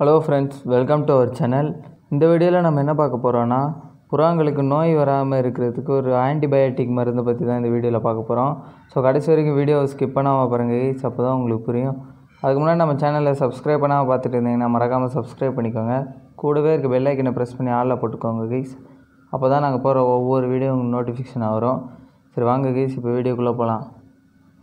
hello friends welcome to our channel இந்த வீடியோவில் நம்ம என்ன பார்க்க போகிறோன்னா புறாங்களுக்கு நோய் வராமல் இருக்கிறதுக்கு ஒரு ஆன்டிபயோட்டிக் மருந்தை பற்றி தான் இந்த வீடியோவில் பார்க்க போகிறோம் ஸோ கடைசி வரைக்கும் வீடியோவை ஸ்கிப் பண்ணாமல் பாருங்கள் அப்போ தான் உங்களுக்கு புரியும் அதுக்கு முன்னாடி நம்ம சேனலை சப்ஸ்கிரைப் பண்ணாமல் பார்த்துட்டு இருந்தீங்கன்னா மறக்காமல் சப்ஸ்கிரைப் பண்ணிக்கோங்க கூடவே இருக்க பெல்லைக்கனை ப்ரெஸ் பண்ணி ஆளில் போட்டுக்கோங்க கைஸ் அப்போ தான் நாங்கள் போகிற ஒவ்வொரு வீடியோ உங்களுக்கு நோட்டிஃபிகேஷன் ஆகிறோம் சரி வாங்க கைஸ் இப்போ வீடியோக்குள்ளே போகலாம்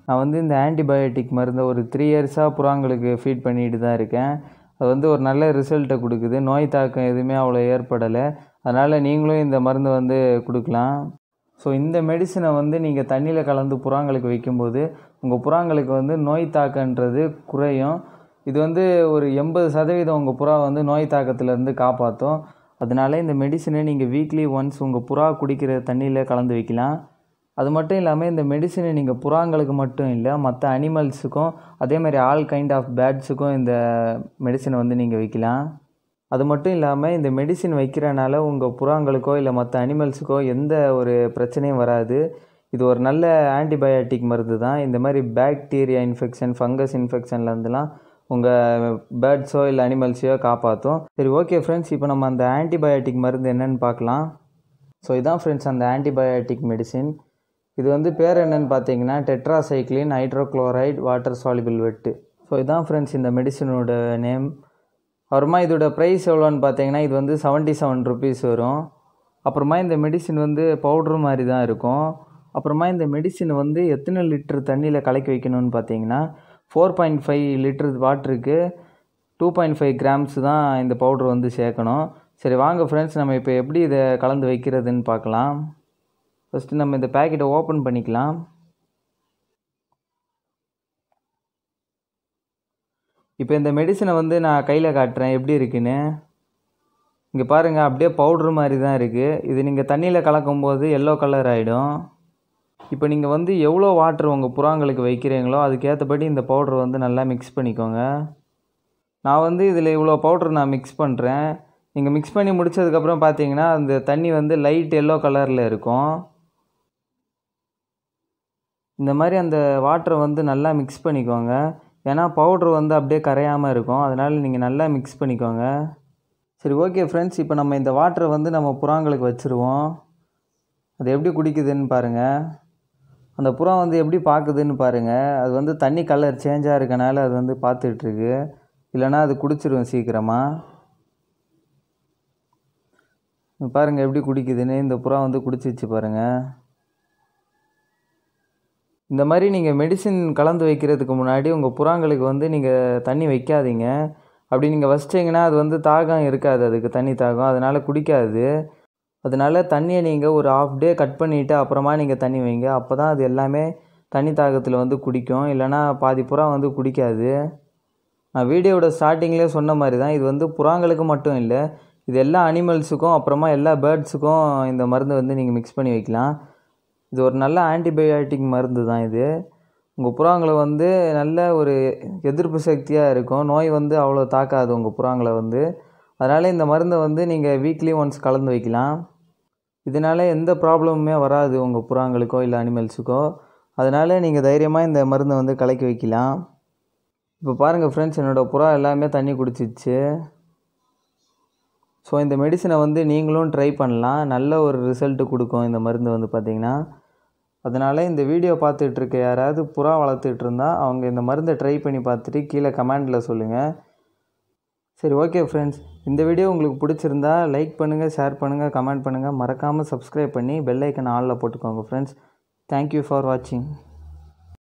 நான் வந்து இந்த ஆன்டிபயோட்டிக் மருந்தை ஒரு த்ரீ இயர்ஸாக புறாங்களுக்கு ஃபீட் பண்ணிட்டு தான் இருக்கேன் அது வந்து ஒரு நல்ல ரிசல்ட்டை கொடுக்குது நோய் தாக்கம் எதுவுமே அவ்வளோ ஏற்படலை அதனால் நீங்களும் இந்த மருந்தை வந்து கொடுக்கலாம் ஸோ இந்த மெடிசனை வந்து நீங்கள் தண்ணியில் கலந்து புறாங்களுக்கு வைக்கும்போது உங்கள் புறாங்களுக்கு வந்து நோய் தாக்கன்றது குறையும் இது வந்து ஒரு எண்பது சதவீதம் உங்கள் புறா வந்து நோய் தாக்கத்துலேருந்து காப்பாற்றும் அதனால் இந்த மெடிசனை நீங்கள் வீக்லி ஒன்ஸ் உங்கள் புறா குடிக்கிற தண்ணியில் கலந்து வைக்கலாம் அது மட்டும் இல்லாமல் இந்த மெடிசினை நீங்கள் புறாங்களுக்கு மட்டும் இல்லை மற்ற அனிமல்ஸுக்கும் அதே மாதிரி ஆல் கைண்ட் ஆஃப் பேர்ட்ஸுக்கும் இந்த மெடிசனை வந்து நீங்கள் வைக்கலாம் அது மட்டும் இல்லாமல் இந்த மெடிசின் வைக்கிறனால உங்கள் புறாங்களுக்கோ இல்லை மற்ற அனிமல்ஸுக்கோ எந்த ஒரு பிரச்சனையும் வராது இது ஒரு நல்ல ஆன்டிபயோட்டிக் மருந்து தான் இந்த மாதிரி பேக்டீரியா இன்ஃபெக்ஷன் ஃபங்கஸ் இன்ஃபெக்ஷன்லேருந்துலாம் உங்கள் பேர்ட்ஸோ இல்லை அனிமல்ஸையோ காப்பாற்றும் சரி ஓகே ஃப்ரெண்ட்ஸ் இப்போ நம்ம அந்த ஆன்டிபயோட்டிக் மருந்து என்னென்னு பார்க்கலாம் ஸோ இதுதான் ஃப்ரெண்ட்ஸ் அந்த ஆன்டிபயோட்டிக் மெடிசின் இது வந்து பேர் என்னென்னு பார்த்தீங்கன்னா டெட்ராசைக்ளின் ஹைட்ரோக்ளோரைடு வாட்டர் சாலிபிள் வெட்டு ஸோ இதுதான் ஃப்ரெண்ட்ஸ் இந்த மெடிசனோட நேம் அப்புறமா இதோட ப்ரைஸ் எவ்வளோன்னு பார்த்தீங்கன்னா இது வந்து செவன்ட்டி செவன் ருபீஸ் வரும் அப்புறமா இந்த மெடிசின் வந்து பவுட்ரு மாதிரி தான் இருக்கும் அப்புறமா இந்த மெடிசின் வந்து எத்தனை லிட்டர் தண்ணியில் கலக்கி வைக்கணும்னு பார்த்தீங்கன்னா ஃபோர் பாயிண்ட் ஃபைவ் லிட்டர் வாட்டருக்கு டூ பாயிண்ட் ஃபைவ் கிராம்ஸ் தான் இந்த பவுட்ரு வந்து சேர்க்கணும் சரி வாங்க ஃப்ரெண்ட்ஸ் நம்ம இப்போ எப்படி இதை கலந்து வைக்கிறதுன்னு பார்க்கலாம் ஃபஸ்ட்டு நம்ம இந்த பேக்கெட்டை ஓப்பன் பண்ணிக்கலாம் இப்போ இந்த மெடிசனை வந்து நான் கையில் காட்டுறேன் எப்படி இருக்குன்னு இங்கே பாருங்கள் அப்படியே பவுட்ரு மாதிரி தான் இருக்குது இது நீங்கள் தண்ணியில் கலக்கும்போது எல்லோ கலர் ஆகிடும் இப்போ நீங்கள் வந்து எவ்வளோ வாட்ரு உங்கள் புறாங்களுக்கு வைக்கிறீங்களோ அதுக்கேற்றபடி இந்த பவுட்ரு வந்து நல்லா மிக்ஸ் பண்ணிக்கோங்க நான் வந்து இதில் இவ்வளோ பவுட்ரு நான் மிக்ஸ் பண்ணுறேன் நீங்கள் மிக்ஸ் பண்ணி முடித்ததுக்கப்புறம் பார்த்தீங்கன்னா அந்த தண்ணி வந்து லைட் எல்லோ கலரில் இருக்கும் இந்த மாதிரி அந்த வாட்டரை வந்து நல்லா மிக்ஸ் பண்ணிக்கோங்க ஏன்னா பவுட்ரு வந்து அப்படியே கரையாமல் இருக்கும் அதனால் நீங்கள் நல்லா மிக்ஸ் பண்ணிக்கோங்க சரி ஓகே ஃப்ரெண்ட்ஸ் இப்போ நம்ம இந்த வாட்டரை வந்து நம்ம புறாங்களுக்கு வச்சுருவோம் அது எப்படி குடிக்குதுன்னு பாருங்கள் அந்த புறா வந்து எப்படி பார்க்குதுன்னு பாருங்கள் அது வந்து தண்ணி கலர் சேஞ்சாக இருக்கனால அது வந்து பார்த்துட்ருக்கு இல்லைனா அது குடிச்சிருவோம் சீக்கிரமாக பாருங்கள் எப்படி குடிக்குதுன்னு இந்த புறா வந்து குடிச்சிச்சு பாருங்கள் இந்த மாதிரி நீங்கள் மெடிசின் கலந்து வைக்கிறதுக்கு முன்னாடி உங்கள் புறாங்களுக்கு வந்து நீங்கள் தண்ணி வைக்காதீங்க அப்படி நீங்கள் வச்சிட்டிங்கன்னா அது வந்து தாகம் இருக்காது அதுக்கு தண்ணி தாகம் அதனால் குடிக்காது அதனால் தண்ணியை நீங்கள் ஒரு ஆஃப் டே கட் பண்ணிவிட்டு அப்புறமா நீங்கள் தண்ணி வைங்க அப்போ தான் அது எல்லாமே தண்ணி தாகத்தில் வந்து குடிக்கும் இல்லைனா பாதி புறா வந்து குடிக்காது நான் வீடியோட ஸ்டார்டிங்லேயே சொன்ன மாதிரி தான் இது வந்து புறாங்களுக்கு மட்டும் இல்லை இது எல்லா அனிமல்ஸுக்கும் அப்புறமா எல்லா பேர்ட்ஸுக்கும் இந்த மருந்து வந்து நீங்கள் மிக்ஸ் பண்ணி வைக்கலாம் இது ஒரு நல்ல ஆன்டிபயாட்டிக் மருந்து தான் இது உங்கள் புறாங்களை வந்து நல்ல ஒரு எதிர்ப்பு சக்தியாக இருக்கும் நோய் வந்து அவ்வளோ தாக்காது உங்கள் புறாங்களை வந்து அதனால் இந்த மருந்தை வந்து நீங்கள் வீக்லி ஒன்ஸ் கலந்து வைக்கலாம் இதனால் எந்த ப்ராப்ளமுமே வராது உங்கள் புறாங்களுக்கோ இல்லை அனிமல்ஸுக்கோ அதனால் நீங்கள் தைரியமாக இந்த மருந்தை வந்து கலக்கி வைக்கலாம் இப்போ பாருங்கள் ஃப்ரெண்ட்ஸ் என்னோடய புறா எல்லாமே தண்ணி குடிச்சிச்சு ஸோ இந்த மெடிசனை வந்து நீங்களும் ட்ரை பண்ணலாம் நல்ல ஒரு ரிசல்ட்டு கொடுக்கும் இந்த மருந்து வந்து பார்த்திங்கன்னா அதனால் இந்த வீடியோ பார்த்துட்ருக்க யாராவது புறா வளர்த்துட்டு இருந்தால் அவங்க இந்த மருந்தை ட்ரை பண்ணி பார்த்துட்டு கீழே கமெண்டில் சொல்லுங்கள் சரி ஓகே ஃப்ரெண்ட்ஸ் இந்த வீடியோ உங்களுக்கு பிடிச்சிருந்தா லைக் பண்ணுங்கள் ஷேர் பண்ணுங்கள் கமெண்ட் பண்ணுங்கள் மறக்காமல் சப்ஸ்கிரைப் பண்ணி பெல்லைக்கன் ஆளில் ஆலில் போட்டுக்கோங்க ஃப்ரெண்ட்ஸ் தேங்க்யூ ஃபார் வாட்சிங்